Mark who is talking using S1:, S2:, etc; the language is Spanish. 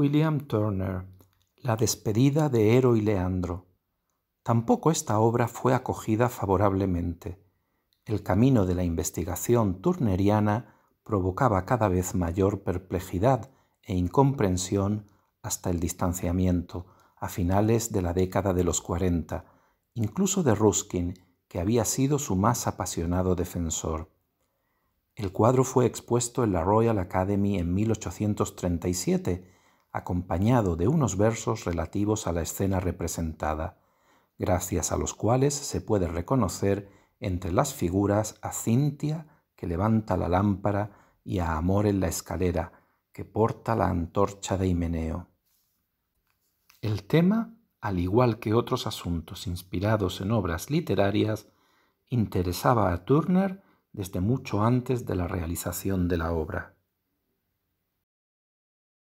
S1: William Turner, La despedida de Hero y Leandro. Tampoco esta obra fue acogida favorablemente. El camino de la investigación turneriana provocaba cada vez mayor perplejidad e incomprensión hasta el distanciamiento, a finales de la década de los cuarenta, incluso de Ruskin, que había sido su más apasionado defensor. El cuadro fue expuesto en la Royal Academy en 1837 acompañado de unos versos relativos a la escena representada, gracias a los cuales se puede reconocer entre las figuras a Cintia, que levanta la lámpara, y a Amor en la escalera, que porta la antorcha de Himeneo. El tema, al igual que otros asuntos inspirados en obras literarias, interesaba a Turner desde mucho antes de la realización de la obra.